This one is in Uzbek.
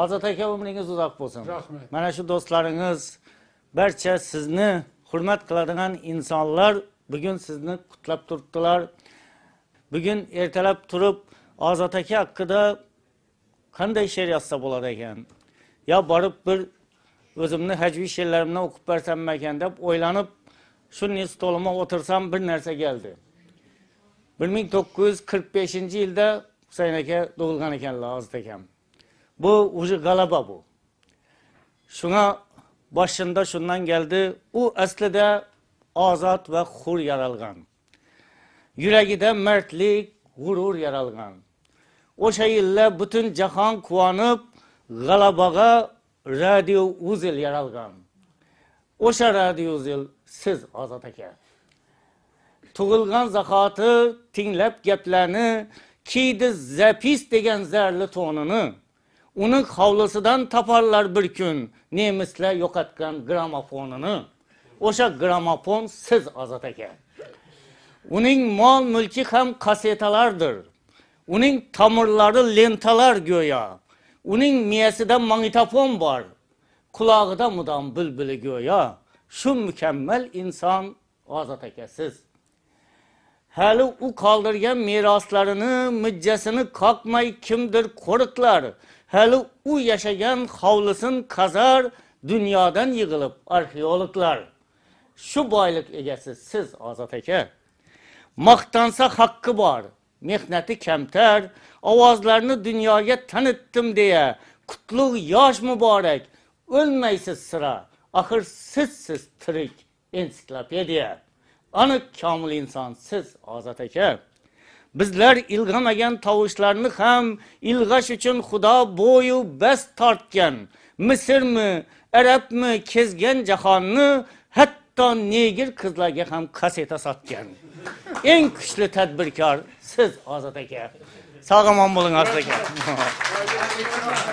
ozod aka umringiz uzoq bo'lsin rahmat mana shu do'stlaringiz barcha sizni hurmat qiladigan insonlar bugun sizni qutlab turibdilar bugun ertalab turib ozod aka haqida qanday she'r yozsa bo'ladi ekan yo borib bir o'zimni hajviy she'rlarimdan o'qib bersammi ekan deb o'ylanib shunday stolima o'tirsam bir narsa geldi. 1945 yilda Husayn aka tug'ilgan ekanlar Ozod akam bu уже g'alaba bu shunga boshinda shundan keldi u aslida ozod va hur yaralgan yuragida mardlik g'urur yaralgan o'sha yillar butun jahon quvonib g'alabaga radio uzil yaralgan o'sha radio uzil siz ozod aka tug'ilgan zahoti tinglab gaplarni kiydi zapis degan zarli to'nini uni hovlisidan toparlar bir kun nemislar yo'qotgan gramofonini o'sha gramofon siz ozod aka uning mol mulki ham kasetalardir uning tomirlari lentalar go'yo uning miyasida magnitofon bor qulog'ida mudom bulbuli go'yo shu mukammal inson ozod aka siz hali u qoldirgan meroslarini mijjasini qoqmay kimdir qo'riqlar hali u yashagan hovlisin qazar dunyodan yig'ilib arxeologlar shu boylik egasi siz ozod aka maqtansa haqqi bor mehnati kamtar ovozlarni dunyoga tanitdim deya qutlug' yosh muborak o'lmaysiz sira axir sizsiz tirik ensiklopediya aniq komil insonsiz ozod aka bizlar ilg'amagan tovushlarni ham ilg'ash uchun xudo bo'yu bast tortgan misrmi arabmi kezgan jahonni hatto negir qizlarga ham kaseta sotgan eng kuchli tadbirkor siz ozod aka sog' omon bo'ling asli aka